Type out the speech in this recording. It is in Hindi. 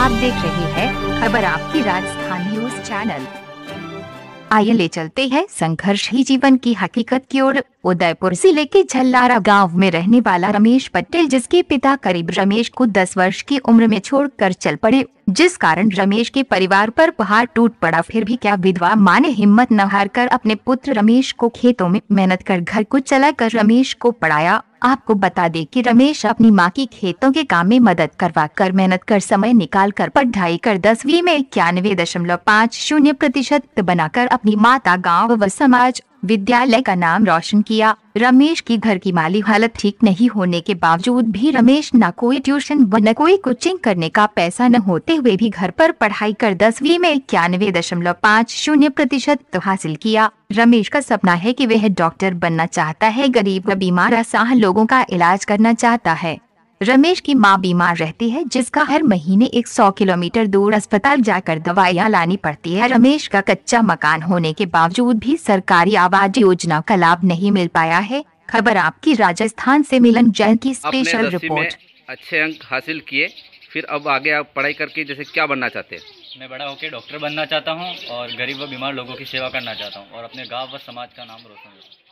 आप देख रहे हैं खबर आपकी राजस्थान न्यूज चैनल आइए ले चलते हैं संघर्ष ही जीवन की हकीकत की ओर उदयपुर जिले के झल्लारा गांव में रहने वाला रमेश पटेल जिसके पिता करीब रमेश को 10 वर्ष की उम्र में छोड़कर चल पड़े जिस कारण रमेश के परिवार पर पहाड़ टूट पड़ा फिर भी क्या विधवा माँ ने हिम्मत न हार कर अपने पुत्र रमेश को खेतों में मेहनत कर घर को चला कर रमेश को पढ़ाया आपको बता दे कि रमेश अपनी माँ की खेतों के काम में मदद करवा कर मेहनत कर समय निकाल कर पढ़ाई कर दसवीं में इक्यानवे दशमलव पाँच शून्य प्रतिशत बनाकर अपनी माता गाँव व समाज विद्यालय का नाम रोशन किया रमेश की घर की माली हालत ठीक नहीं होने के बावजूद भी रमेश न कोई ट्यूशन व न कोई कोचिंग करने का पैसा न होते हुए भी घर पर पढ़ाई कर दसवीं में इक्यानवे दशमलव पाँच शून्य प्रतिशत तो हासिल किया रमेश का सपना है कि वह डॉक्टर बनना चाहता है गरीब व बीमार असह लोगों का इलाज करना चाहता है रमेश की मां बीमार रहती है जिसका हर महीने 100 किलोमीटर दूर अस्पताल जाकर दवाइयां लानी पड़ती है रमेश का कच्चा मकान होने के बावजूद भी सरकारी आवाज योजना का लाभ नहीं मिल पाया है खबर आपकी राजस्थान से मिलन जैन की स्पेशल रिपोर्ट अच्छे अंक हासिल किए फिर अब आगे आप पढ़ाई करके जैसे क्या बनना चाहते हैं मैं बड़ा होकर डॉक्टर बनना चाहता हूँ और गरीब व बीमार लोगों की सेवा करना चाहता हूँ और अपने गाँव व समाज का नाम रोशन